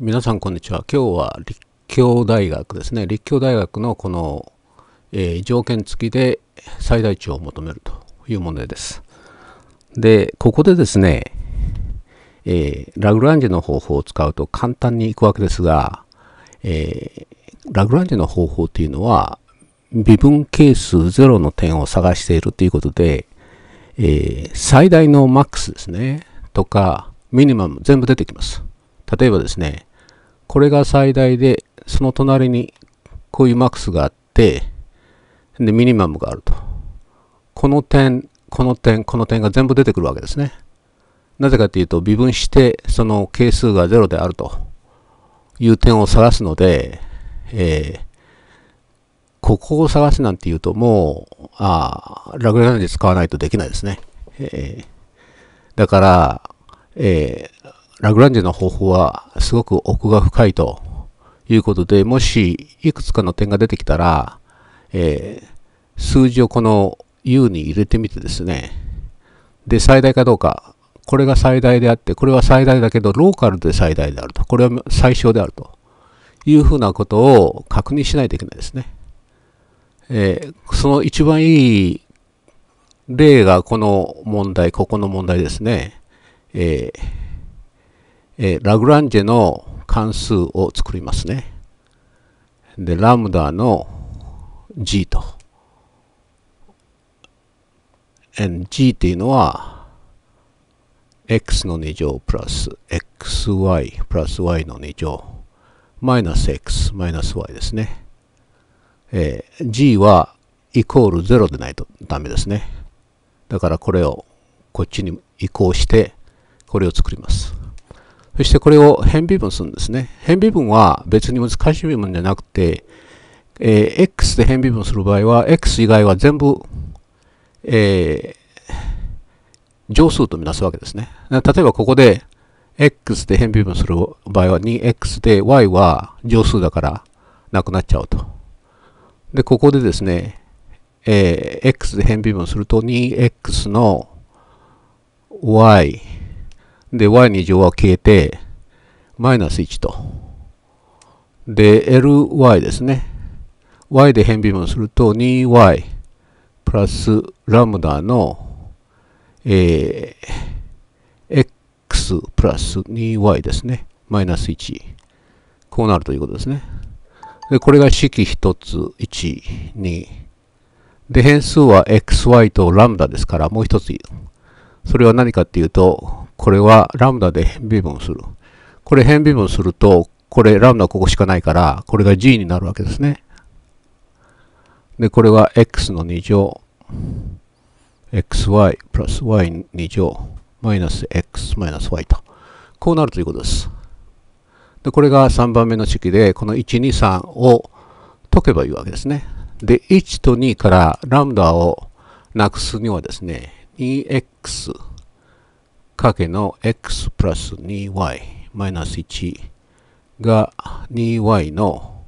皆さんこんにちは今日は立教大学ですね立教大学のこの、えー、条件付きで最大値を求めるという問題ですでここでですね、えー、ラグランジの方法を使うと簡単にいくわけですが、えー、ラグランジの方法というのは微分係数0の点を探しているということで、え最大のマックスですねとかミニマム全部出てきます例えばですね、これが最大で、その隣にこういうマックスがあって、で、ミニマムがあると。この点、この点、この点が全部出てくるわけですね。なぜかというと、微分して、その係数が0であるという点を探すので、えー、ここを探すなんていうと、もう、あラグランジ使わないとできないですね。えー、だから、えー、ラグランジェの方法はすごく奥が深いということで、もしいくつかの点が出てきたら、えー、数字をこの U に入れてみてですね、で、最大かどうか、これが最大であって、これは最大だけど、ローカルで最大であると、これは最小であるというふうなことを確認しないといけないですね。えー、その一番いい例がこの問題、ここの問題ですね。えーえー、ラグランジェの関数を作りますね。で、ラムダの G と。G っていうのは、x の2乗プラス xy プラス y の2乗マイナス x マイナス y ですね。えー、g はイコール0でないとダメですね。だからこれをこっちに移行してこれを作ります。そしてこれを変微分するんですね。変微分は別に難しい微分じゃなくて、えー、x で変微分する場合は、x 以外は全部、えー、乗数とみなすわけですね。例えばここで、x で変微分する場合は 2x で y は乗数だからなくなっちゃうと。で、ここでですね、えー、x で変微分すると 2x の y で、y2 乗は消えて、マイナス1と。で、ly ですね。y で変微分すると 2y プラスラムダの、えー、x プラス 2y ですね。マイナス1。こうなるということですね。で、これが式一つ、1、2。で、変数は xy とラムダですから、もう一つ。それは何かっていうと、これはラムダで変微分する。これ変微分すると、これラムダここしかないから、これが g になるわけですね。で、これは x の2乗、xy プラス y 2乗、マイナス x マイナス y と。こうなるということです。で、これが3番目の式で、この1、2、3を解けばいいわけですね。で、1と2からラムダをなくすにはですね、2x かけの x プラス 2y マイナス1が 2y の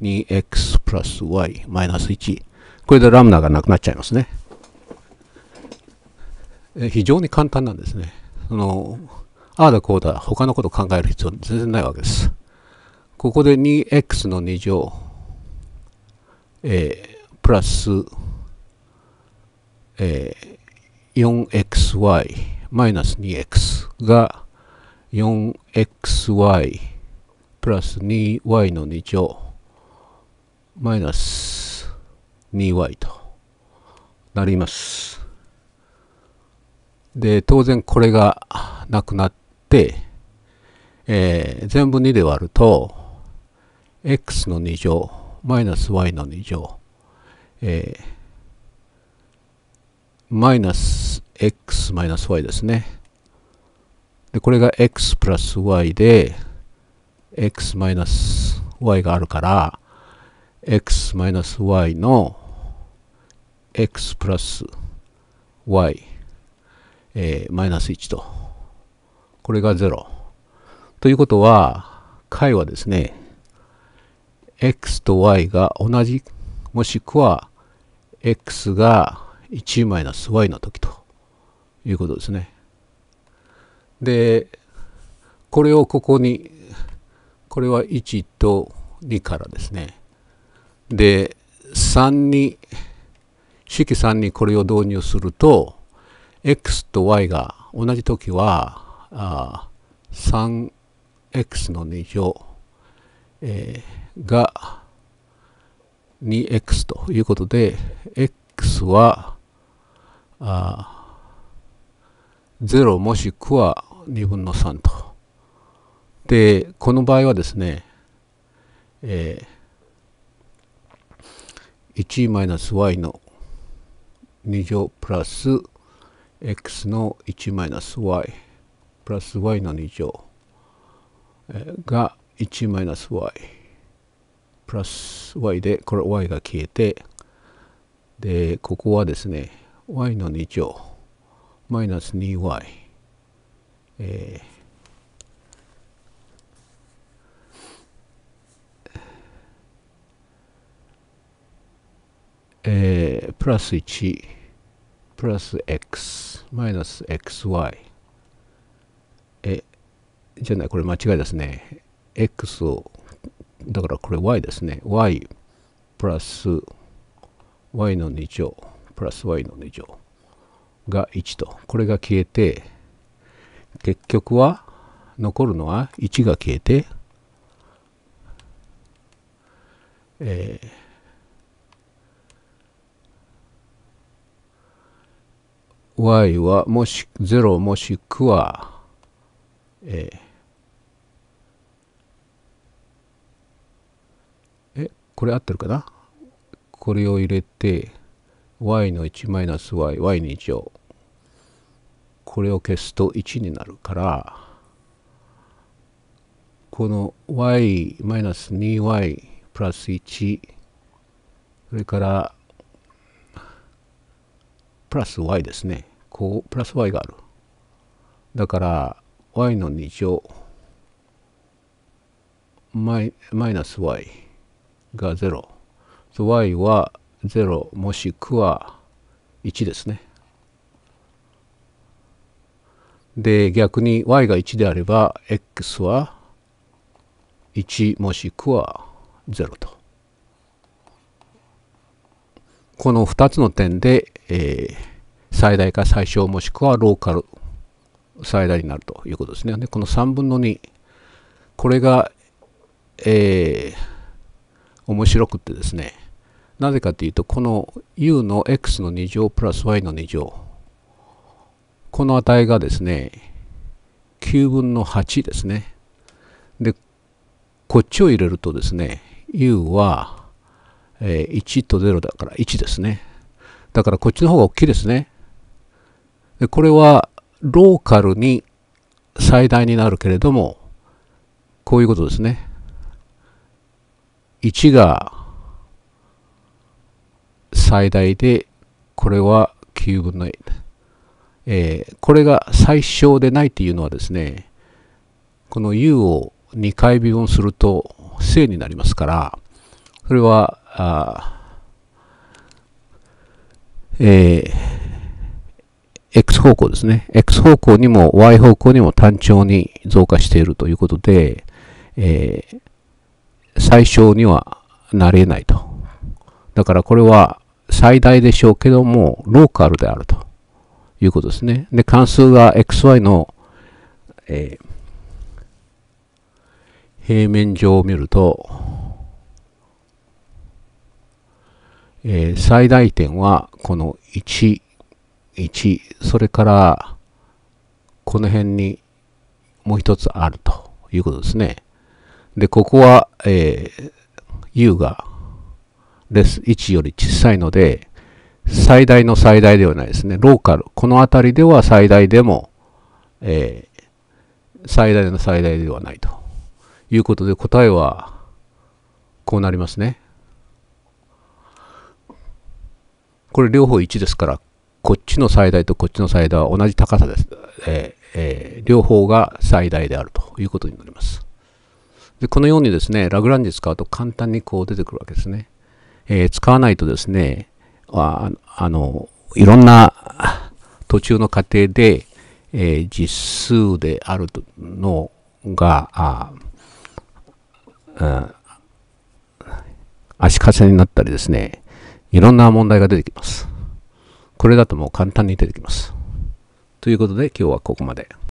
2x プラス y マイナス1これでラムダがなくなっちゃいますね非常に簡単なんですねそのああだこうだ他のこと考える必要全然ないわけですここで 2x の2乗、えー、プラス、えー、4xy マイナス 2x が 4xy プラス 2y の2乗マイナス 2y となります。で、当然これがなくなって、えー、全部2で割ると、x の2乗マイナス y の2乗、えー、マイナス x-y ですね。で、これが x プラス y で、x マイナス y があるから、x マイナス y の x プラス y、えマイナス1と。これが0。ということは、解はですね、x と y が同じ、もしくは x が1マイナス y の時と。いうことですね。で、これをここに、これは1と2からですね。で、3に、式3にこれを導入すると、x と y が同じ時は、3x の2乗、えー、が 2x ということで、x は、あ0もしくは2分の3と。で、この場合はですね、えー、1マイナス y の2乗プラス x の1マイナス y プラス y の2乗が1マイナス y プラス y で、これ y が消えて、で、ここはですね、y の2乗マイナス 2y、えーえー、プラス1プラス x マイナス xy えじゃないこれ間違いですね x をだからこれ y ですね y プラス y の2乗プラス y の2乗が1とこれが消えて結局は残るのは1が消えて、えー、y はもし0もしくは、えー、えこれ合ってるかなこれを入れて y の 1-y、y に1を、これを消すと1になるから、この y-2y プラス1、それから、プラス y ですね。こう、プラス y がある。だから、y の2乗マイマイナス y が0。So y は0もしくは1ですね。で逆に y が1であれば x は1もしくは0と。この2つの点で、えー、最大か最小もしくはローカル最大になるということですね。でこの3分の2これが、えー、面白くてですねなぜかというと、この u の x の2乗プラス y の2乗。この値がですね、9分の8ですね。で、こっちを入れるとですね、u は、え1と0だから1ですね。だからこっちの方が大きいですね。で、これはローカルに最大になるけれども、こういうことですね。1が最大で、これは9分の8。えー、これが最小でないっていうのはですね、この u を2回微分すると正になりますから、それは、あえー、x 方向ですね。x 方向にも y 方向にも単調に増加しているということで、えー、最小にはなりないと。だからこれは最大でしょうけども、ローカルであるということですね。で、関数が xy の、えー、平面上を見ると、えー、最大点はこの1、1、それからこの辺にもう一つあるということですね。で、ここは、えー、u がです。1より小さいので、最大の最大ではないですね。ローカル。この辺りでは最大でも、えー、最大の最大ではないということで、答えはこうなりますね。これ両方1ですから、こっちの最大とこっちの最大は同じ高さです。えー、えー、両方が最大であるということになります。で、このようにですね、ラグランジ使うと簡単にこう出てくるわけですね。えー、使わないとですね、あの、いろんな途中の過程で、えー、実数であるのが、あうん、足かせになったりですね、いろんな問題が出てきます。これだともう簡単に出てきます。ということで今日はここまで。